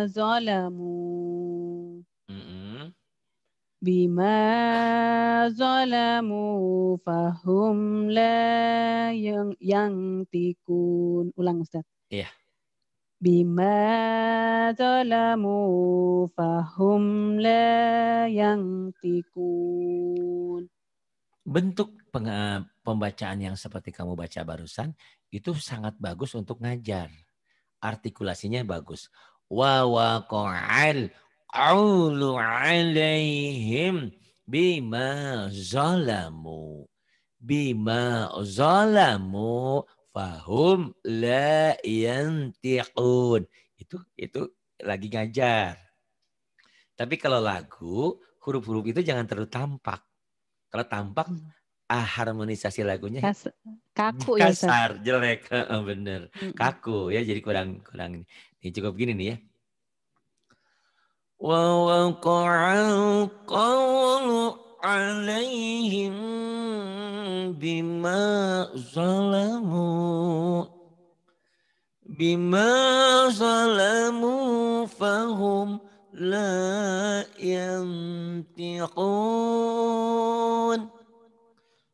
ظلموا iya. بما ظلموا فهم لا ينطقون ulang Ustaz. Iya. Yeah. Bima zalamu fahum la Bentuk peng, pembacaan yang seperti kamu baca barusan itu sangat bagus untuk ngajar. Artikulasinya bagus. Wa waqa'al aulu alaihim bima zalamu bima zalamu fahum la yantiqun. Itu itu lagi ngajar. Tapi kalau lagu, huruf-huruf itu jangan terlalu tampak. Kalau tampak ah, harmonisasi lagunya Kas, kaku kasar, ya kasar jelek bener kaku ya jadi kurang kurang ini cukup gini nih ya wa القول alaihim bima zalamu bima zalamu fahum la yantiqun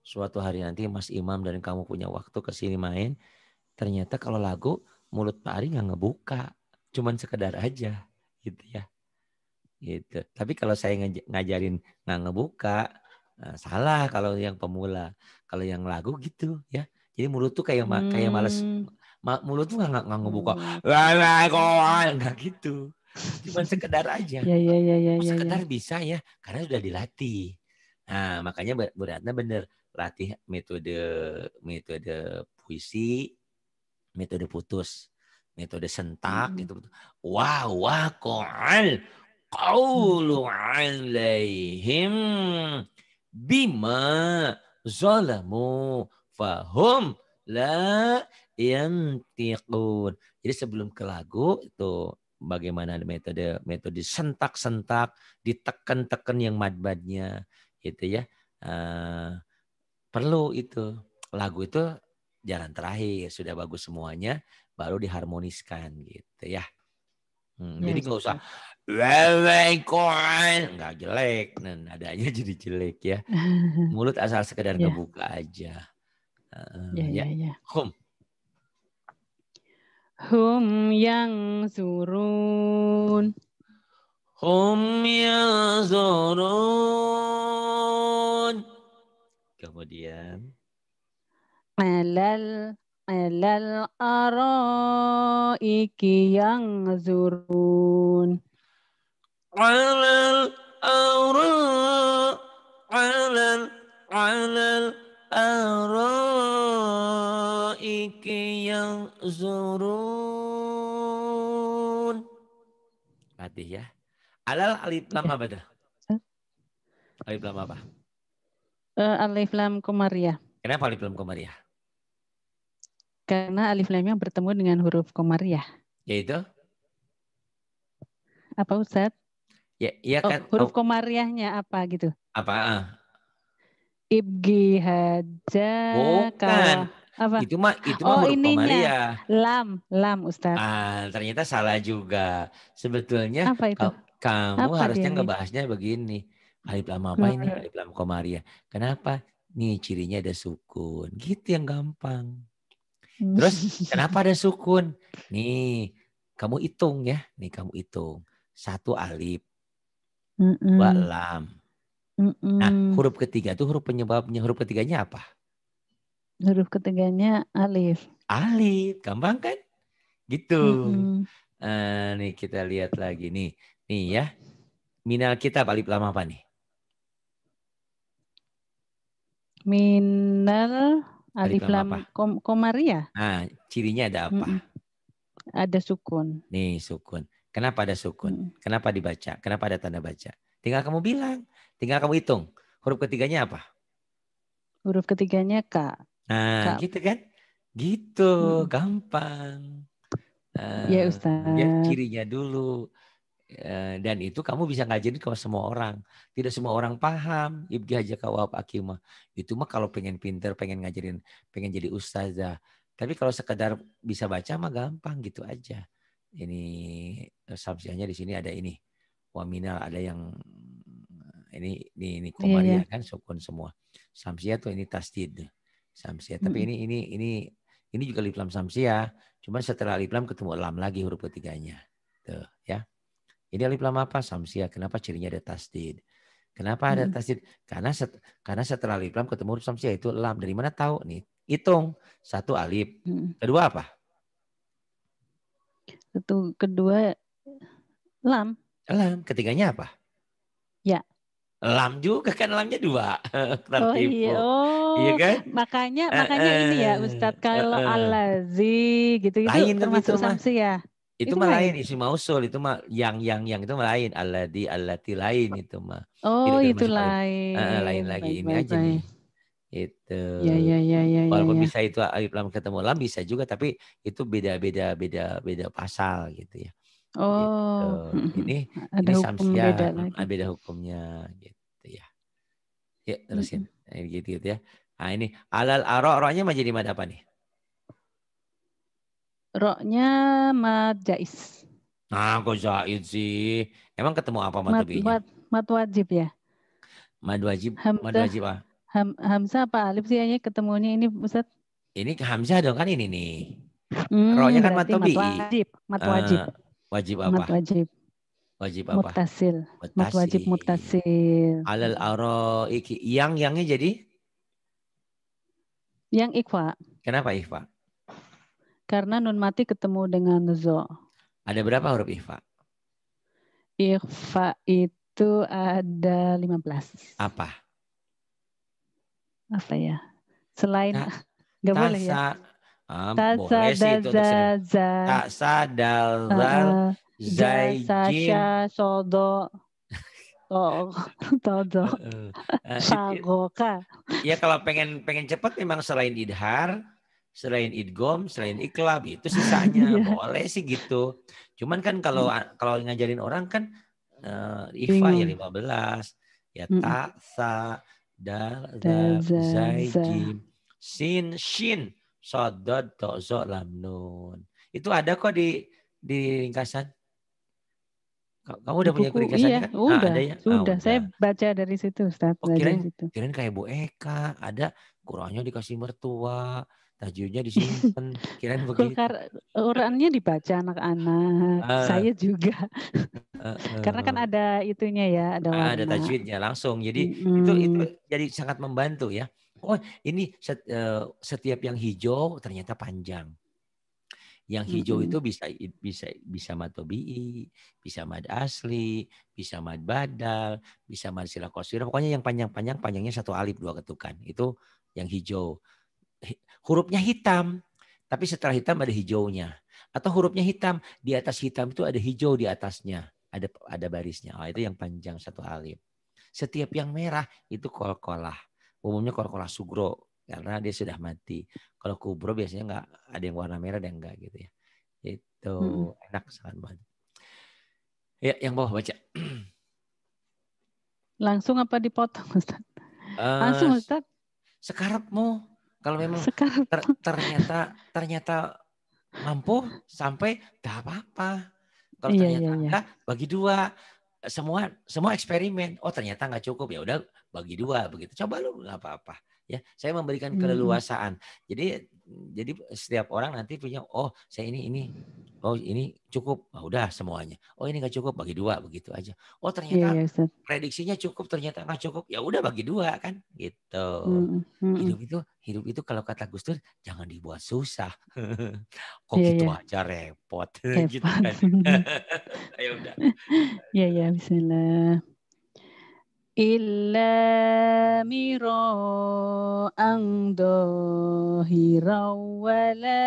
suatu hari nanti Mas Imam dan kamu punya waktu ke sini main, ternyata kalau lagu mulut Pak Ari nggak ngebuka, cuman sekedar aja gitu ya. Gitu. Tapi kalau saya ngajarin nggak ngebuka, nah salah kalau yang pemula. Kalau yang lagu gitu ya. Jadi mulut tuh kayak hmm. kayak males hmm. ma, mulut tuh nggak nggak ngebuka. Nggak hmm. nggak gitu. Cuman sekedar aja. Ya, ya, ya, ya, sekedar ya, ya. bisa ya karena sudah dilatih. Nah, makanya Bu Ratna benar latih metode metode puisi, metode putus, metode sentak hmm. itu Wa wa qaulu alaihim bima zalamu fahum la yantiqun. Jadi sebelum ke lagu itu bagaimana metode metode sentak-sentak, ditekan tekan yang madbadnya gitu ya. Uh, perlu itu lagu itu jalan terakhir sudah bagus semuanya baru diharmoniskan gitu ya. Hmm, ya, jadi nggak usah Wewengkoan nggak jelek, nah, nadanya [LAUGHS] jadi jelek ya. [LAUGHS] Mulut asal sekedar yeah. ngebuka aja. Uh, yeah, ya, yeah, yeah. Ya. hum. Hum yang surun. Hum yang surun. Kemudian alal alal araiki yang zurun alal ara alal alal araiki yang zurun Latih ya. Alal alif lam apa dah? Iya. Alif lam apa? Uh, alif lam komaria. Ya. Kenapa alif lam komaria? Ya? Karena alif lam yang bertemu dengan huruf komaria. Ya. Yaitu? Apa Ustaz? Ya, ya oh, kan. Oh, huruf oh. komariahnya apa gitu? Apa? Ah? Ibgi haja. Bukan. Apa? Itu mah itu oh, huruf ininya. komariah. Lam, lam Ustaz. Ah, ternyata salah juga. Sebetulnya kamu apa harusnya ngebahasnya begini Alif lam apa ini? Alif lam komariah. Ya. Kenapa? Nih cirinya ada sukun. Gitu yang gampang. Hmm. Terus [LAUGHS] kenapa ada sukun? Nih, kamu hitung ya. Nih kamu hitung. Satu alif. walam. Dua lam. Nah, huruf ketiga itu huruf penyebabnya. Huruf ketiganya apa? Huruf ketiganya alif. Alif, gampang kan? Gitu. Eh, nih kita lihat lagi nih. Nih ya. Minal kitab alif lam apa nih? Minal alif lam kom, komaria. Ya? Nah, cirinya ada apa? Mm Ada sukun. Nih, sukun. Kenapa ada sukun? Mm. Kenapa dibaca? Kenapa ada tanda baca? Tinggal kamu bilang, tinggal kamu hitung. Huruf ketiganya apa? Huruf ketiganya K. Nah, Ka. gitu kan? Gitu, hmm. gampang. Uh, ya Ustaz. Ya cirinya dulu. Eh, dan itu kamu bisa ngajarin ke semua orang. Tidak semua orang paham aja Haja Kawab Akimah. Itu mah kalau pengen pinter, pengen ngajarin, pengen jadi ustazah. Tapi kalau sekedar bisa baca mah gampang gitu aja. Ini eh, samsiahnya di sini ada ini. Waminal ada yang eh, ini ini, ini iya, iya. komaria yeah, yeah. kan sukun semua. Samsia tuh ini tasdid. Samsia. Tapi mm ini ini ini ini juga liplam samsia. Cuman setelah liplam ketemu lam lagi huruf ketiganya. Tuh. Ini alif lam apa? Samsia. Kenapa cirinya ada tasdid? Kenapa ada hmm. tasdid? Karena set, karena setelah alif lam ketemu huruf samsia itu lam. Dari mana tahu nih? Hitung satu alif. Hmm. Kedua apa? Satu kedua lam. Lam. Ketiganya apa? Ya. Lam juga kan lamnya dua. [LAUGHS] oh iya. Oh, iya kan? Makanya eh, makanya uh, uh, ini ya eh. Ustadz kalau uh, uh, alazi gitu itu termasuk samsia itu, mah lain. isi mausul itu mah yang yang yang itu mah lain aladi alati lain itu mah oh itu, itu lain uh, lain lagi baik, ini baik, aja baik. nih itu ya, ya, ya, ya, walaupun ya, ya. bisa itu alif lam ketemu lam bisa juga tapi itu beda beda beda beda pasal gitu ya oh gitu. ini ada ini hukum samsia, beda lagi. beda hukumnya gitu ya ya terusin mm -hmm. gitu, gitu ya nah ini alal arornya menjadi mad apa nih Roknya mat jais. Nah, kok jaiz sih? Emang ketemu apa mat mat, mat, mat wajib ya? Mad wajib, Hamzah, mad wajib apa? Ah. Ham, Hamzah apa Alif sih hanya ketemunya ini Ustaz? Ini Hamzah dong kan ini nih. Hmm, Roknya kan mad tobi. Mat wajib, mat ah, wajib. Uh, wajib apa? Mat wajib. Wajib apa? Mutasil. Mat wajib mutasil. Alal aro iki Yang yangnya jadi? Yang ikhwa. Kenapa ikhwa? Karena nun mati ketemu dengan zo. Ada berapa huruf IFA? IFA itu ada 15. Apa? Apa ya? Selain nah, tasa, [LAUGHS] boleh ya. Um, tasa, boleh sih Tasa, dal, dal, ah, ah. zai, jin. sodo. [LAUGHS] Oh, [LAUGHS] todo. Sagoka. Eh, ya kalau pengen pengen cepat memang selain idhar, selain idgom, selain iklab itu sisanya [LAUGHS] yeah. boleh sih gitu. Cuman kan kalau iya. kalau ngajarin orang kan uh, ifa ya 15, ya hmm. ta, sa, dal, sin, shin, sodot to, zo, lam, nun. Itu ada kok di di ringkasan. Kamu udah Buku, punya ringkasan iya, kan? Ah, udah, nah, ada ya? Sudah, ah, udah. saya baca dari situ Ustaz. Oh, kirain, kirain kayak Bu Eka, ada kurangnya dikasih mertua, tajunya sini kan kirain [LAUGHS] begitu Kulkar, Qurannya dibaca anak-anak uh, saya juga uh, uh, karena kan ada itunya ya ada ah, warna. ada tajwidnya langsung jadi hmm. itu itu jadi sangat membantu ya oh ini set, uh, setiap yang hijau ternyata panjang yang hijau hmm itu bisa bisa bisa mad tobi'i, bisa mad asli, bisa mad badal, bisa mad silakosir. Pokoknya yang panjang-panjang panjangnya satu alif dua ketukan. Itu yang hijau hurufnya hitam, tapi setelah hitam ada hijaunya. Atau hurufnya hitam, di atas hitam itu ada hijau di atasnya, ada ada barisnya. Oh, itu yang panjang satu alif. Setiap yang merah itu kolkolah. Umumnya kolkolah sugro karena dia sudah mati. Kalau kubro biasanya nggak ada yang warna merah dan enggak gitu ya. Itu hmm. enak sangat banget. Ya, yang bawah baca. Langsung apa dipotong, Ustaz? Eh, Langsung, Ustaz. mau kalau memang ter, ternyata ternyata mampu sampai tidak apa-apa. Kalau iya, ternyata iya, iya. bagi dua semua semua eksperimen. Oh ternyata nggak cukup ya udah bagi dua begitu. Coba lu nggak apa-apa ya saya memberikan hmm. keleluasaan hmm. jadi jadi setiap orang nanti punya oh saya ini ini oh ini cukup oh, udah semuanya oh ini nggak cukup bagi dua begitu aja oh ternyata yeah, yeah, prediksinya cukup ternyata nggak cukup ya udah bagi dua kan gitu mm Hmm. hidup itu hidup itu kalau kata Gus Dur jangan dibuat susah [LAUGHS] kok yeah, gitu yeah. aja repot, [LAUGHS] gitu repot. gitu kan [LAUGHS] ya udah ya ya Bismillah miro ang dohiraw wala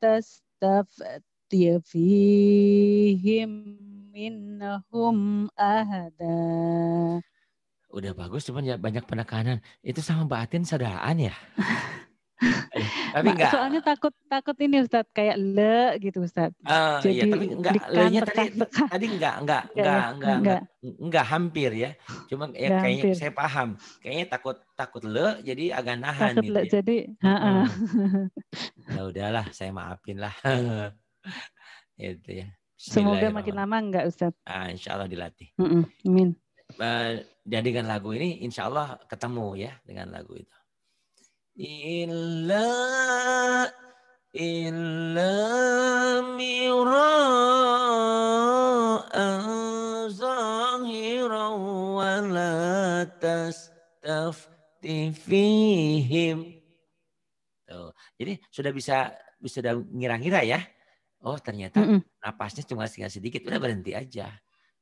تستفت فيهم minhum ahada. Udah bagus, cuman ya banyak penekanan. Itu sama Mbak Atin sadaan ya? [LAUGHS] Eh, tapi enggak. Soalnya takut takut ini Ustaz kayak le gitu Ustaz. Uh, ah, iya, Jadi iya, tapi enggak le-nya tadi [LAUGHS] tadi enggak enggak enggak enggak enggak, enggak, enggak, enggak hampir ya. Cuma ya enggak kayaknya hampir. saya paham. Kayaknya takut takut le jadi agak nahan takut gitu. Le, ya. jadi heeh. Hmm. Uh. [LAUGHS] ya udahlah, saya maafin lah. [LAUGHS] gitu ya. Semoga makin lama enggak Ustaz. Ah, insyaallah dilatih. Mm -mm. Amin. Uh, eh, dan dengan lagu ini insyaallah ketemu ya dengan lagu itu. إلا إلا مراء wa la تستفت Tuh. Jadi sudah bisa sudah ngira-ngira ya. Oh ternyata mm napasnya cuma sedikit, sedikit udah berhenti aja.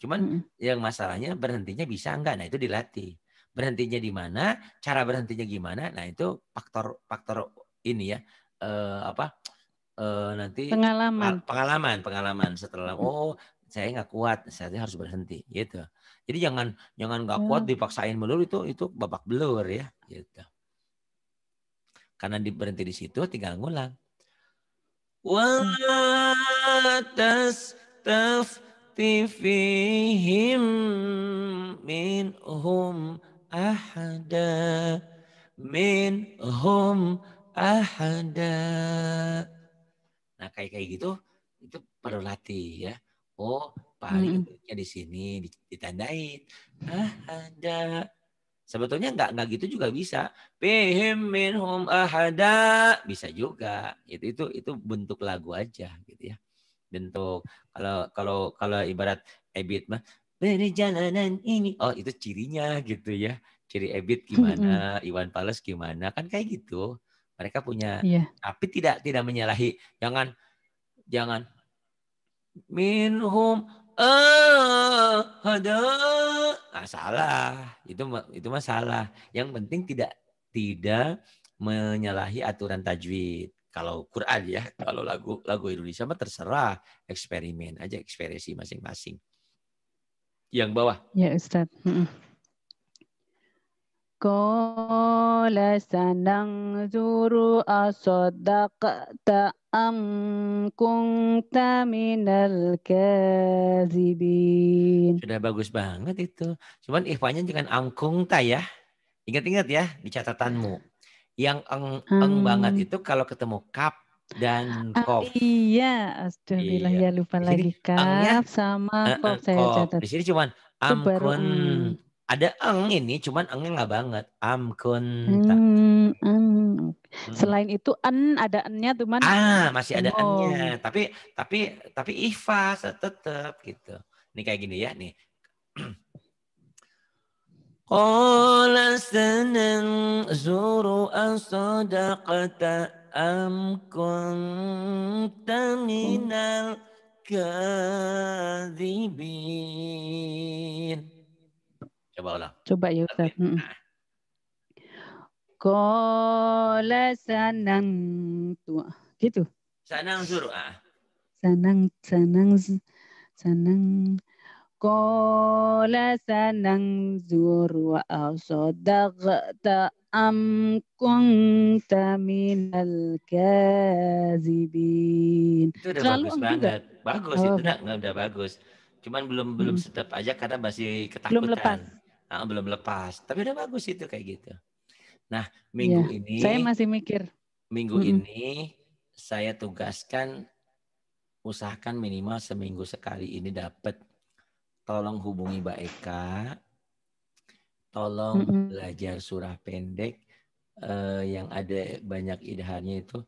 Cuman yang masalahnya berhentinya bisa enggak? Nah itu dilatih berhentinya di mana, cara berhentinya gimana. Nah, itu faktor-faktor ini ya. Eh, apa? Eh, nanti pengalaman. Pengalaman, pengalaman setelah hmm. oh, saya nggak kuat, saya harus berhenti gitu. Jadi jangan jangan nggak kuat hmm. dipaksain melulu itu itu babak belur ya gitu. Karena di berhenti di situ tinggal ngulang. Watas taf tifihim hum ahada min hum ahada. Nah kayak kayak gitu itu perlu latih ya. Oh paling di sini ditandain ahada. Sebetulnya nggak nggak gitu juga bisa. min hum ahada bisa juga. Itu itu itu bentuk lagu aja gitu ya. Bentuk kalau kalau kalau ibarat ebit mah dari jalanan ini. Oh, itu cirinya gitu ya. Ciri Ebit gimana, Iwan Pales gimana, kan kayak gitu. Mereka punya yeah. tapi tidak tidak menyalahi. Jangan jangan minhum eh, ada nah, salah itu itu masalah yang penting tidak tidak menyalahi aturan tajwid kalau Quran ya kalau lagu lagu Indonesia mah terserah eksperimen aja ekspresi masing-masing yang bawah. Ya Ustaz. Kola sanang zuru أصدقت أم كنت من kazibin. Sudah bagus banget itu. Cuman ikhwanya jangan ta ya. Ingat-ingat ya di catatanmu. Yang eng, eng hmm. banget itu kalau ketemu kap dan ah, kof. Ah, iya, astagfirullah iya. ya lupa disini, lagi kaf sama uh, kof saya kof. catat. Di sini cuman amkun. Ada eng ini, cuman engnya enggak banget. Amkun. Hmm, hmm, hmm. Selain itu en ada ennya cuman ah masih ada oh. ennya. Tapi tapi tapi ifa tetap gitu. Ini kayak gini ya nih. [CLEARS THROAT] Kole sanan zuru an sadaqata am kuntum min al kadhibin Coba lah Coba yuk. Ya, Ustaz heeh hmm. Qala sanan gitu Sanan zuru ah Sanan sanan sanan قال سننظر وأصدقت أم كنت من kazibin Itu udah Lalu bagus banget. Juga. Bagus oh. itu udah, udah bagus. Cuman belum hmm. belum setep aja karena masih ketakutan. Belum lepas. Nah, belum lepas. Tapi udah bagus itu kayak gitu. Nah, minggu ya. ini Saya masih mikir. Minggu hmm. ini saya tugaskan usahakan minimal seminggu sekali ini dapat tolong hubungi Mbak Eka, tolong mm -hmm. belajar surah pendek eh, yang ada banyak idharnya itu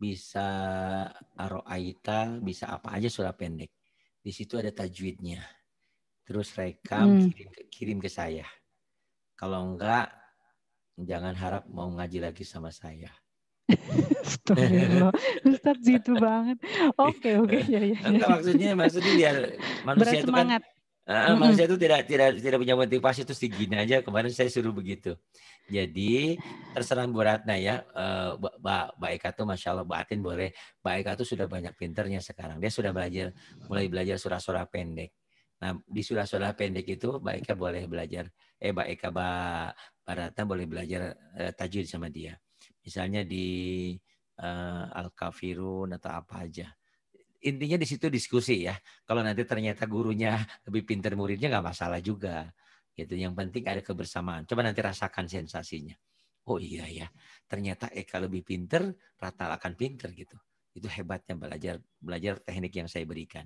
bisa aroaita, bisa apa aja surah pendek. Di situ ada tajwidnya. Terus rekam, mm. kirim, ke, kirim ke saya. Kalau enggak, jangan harap mau ngaji lagi sama saya. [LAUGHS] Ustadz gitu banget. Oke, oke. [LAUGHS] Ya, ya, ya. maksudnya, maksudnya biar manusia itu kan Uh, mm -hmm. Manusia itu tidak tidak tidak punya motivasi terus segini aja. Kemarin saya suruh begitu. Jadi terserah Bu Ratna ya, uh, eh, Mbak ba Eka tuh masya Allah, Mbak boleh. Mbak Eka tuh sudah banyak pinternya sekarang. Dia sudah belajar, mulai belajar surah-surah pendek. Nah di surah-surah pendek itu Mbak Eka boleh belajar. Eh Mbak Eka, Mbak, ba Ratna boleh belajar uh, tajwid sama dia. Misalnya di uh, Al-Kafirun atau apa aja intinya di situ diskusi ya. Kalau nanti ternyata gurunya lebih pintar muridnya nggak masalah juga. Gitu. Yang penting ada kebersamaan. Coba nanti rasakan sensasinya. Oh iya ya, ternyata Eka lebih pinter, Rata akan pinter gitu. Itu hebatnya belajar belajar teknik yang saya berikan.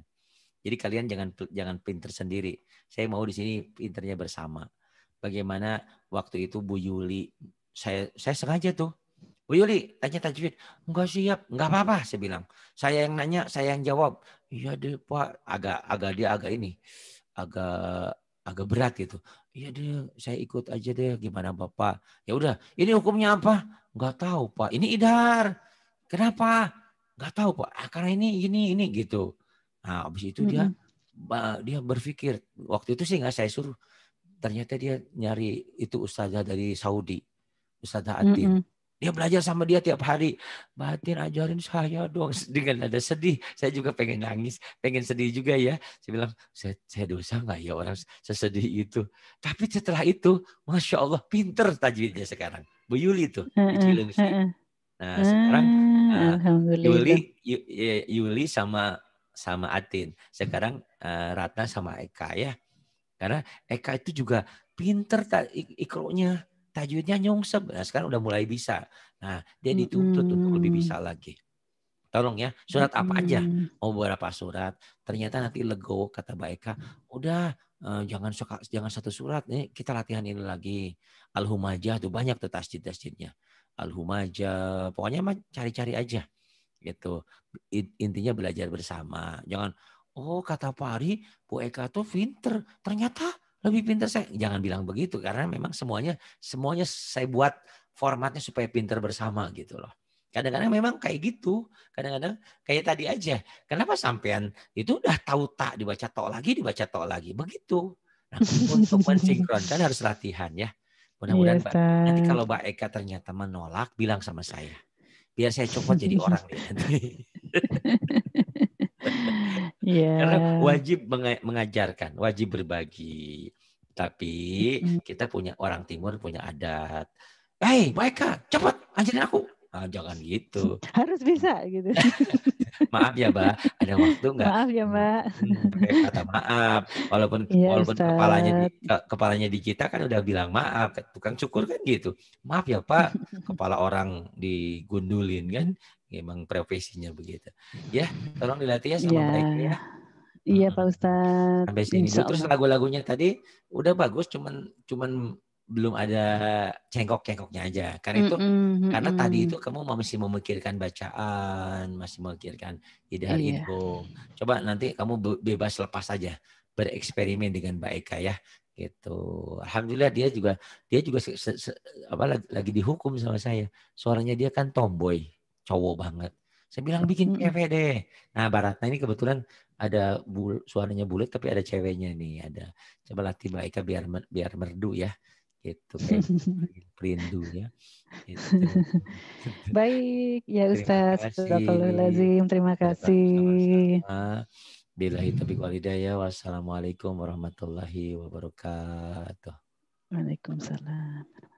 Jadi kalian jangan jangan pinter sendiri. Saya mau di sini pinternya bersama. Bagaimana waktu itu Bu Yuli, saya saya sengaja tuh Bu Yuli, tanya tajwid. Enggak siap. Enggak apa-apa, saya bilang. Saya yang nanya, saya yang jawab. Iya deh, Pak. Agak agak dia agak ini. Agak agak berat gitu. Iya deh, saya ikut aja deh gimana Bapak. Ya udah, ini hukumnya apa? Enggak tahu, Pak. Ini idhar. Kenapa? Enggak tahu, Pak. Ah, karena ini ini ini gitu. Nah, habis itu dia mm-hmm. dia berpikir. Waktu itu sih enggak saya suruh. Ternyata dia nyari itu ustazah dari Saudi. Ustazah atin Mm-hmm dia belajar sama dia tiap hari. Batin ajarin saya dong. [LAUGHS] Dengan ada sedih. Saya juga pengen nangis. Pengen sedih juga ya. Saya bilang, saya, saya dosa nggak ya orang sesedih itu. Tapi setelah itu, Masya Allah pinter tajwidnya sekarang. Bu Yuli tuh. Uh, uh, Nah sekarang uh, Yuli, ya, Yuli sama sama Atin. Sekarang uh, Ratna sama Eka ya. Karena Eka itu juga pinter ikronya tajwidnya nyungsep. Nah, sekarang udah mulai bisa. Nah, dia dituntut hmm. untuk lebih bisa lagi. Tolong ya, surat apa aja? Mau berapa surat? Ternyata nanti lego kata Mbak Eka, udah eh, jangan suka, jangan satu surat nih, kita latihan ini lagi. Al-Humajah tuh banyak tuh tasjid-tasjidnya. Al-Humajah, pokoknya mah cari-cari aja. Gitu. Intinya belajar bersama. Jangan oh kata Pak Ari, Bu Eka tuh pinter. Ternyata lebih pinter saya jangan bilang begitu karena memang semuanya semuanya saya buat formatnya supaya pinter bersama gitu loh kadang-kadang memang kayak gitu kadang-kadang kayak tadi aja kenapa sampean itu udah tahu tak dibaca tok lagi dibaca tok lagi begitu nah, untuk mensinkronkan harus latihan ya mudah-mudahan yes, iya, nanti kalau Mbak Eka ternyata menolak bilang sama saya biar saya copot jadi [LAUGHS] orang [LAUGHS] Yeah. Karena wajib mengajarkan, wajib berbagi. Tapi kita punya orang timur punya adat. Hei, mereka cepat ajarin aku. Ah, jangan gitu. [LAUGHS] Harus bisa gitu. [LAUGHS] maaf ya, Mbak. Ada waktu nggak? Maaf ya, Mbak. Hmm, kata maaf. Walaupun ya, walaupun Ustaz. kepalanya di, kepalanya di kita kan udah bilang maaf. Tukang cukur kan gitu. Maaf ya, Pak. [LAUGHS] Kepala orang digundulin kan memang profesinya begitu. Ya, tolong dilatih ya sama ya. mereka ya. Iya hmm. Pak Ustadz. Sampai sini. Insya Terus lagu-lagunya tadi udah bagus, cuman cuman belum ada cengkok-cengkoknya aja. Karena itu, mm -mm, karena tadi itu kamu masih memikirkan bacaan, masih memikirkan idhar iya. itu. Coba nanti kamu bebas lepas saja, bereksperimen dengan Mbak Eka ya gitu. Alhamdulillah dia juga dia juga apa lagi dihukum sama saya. Suaranya dia kan tomboy cowok banget. Saya bilang bikin cewek deh. Nah, Baratna ini kebetulan ada bu, suaranya bulat tapi ada ceweknya nih, ada. Coba latih Mbak Eka biar biar merdu ya. Gitu perindu [LAUGHS] ya. Gitu. [LAUGHS] Baik, ya Ustaz. assalamualaikum, Terima kasih. Bila itu bikwalidaya. Wassalamualaikum warahmatullahi wabarakatuh. Waalaikumsalam.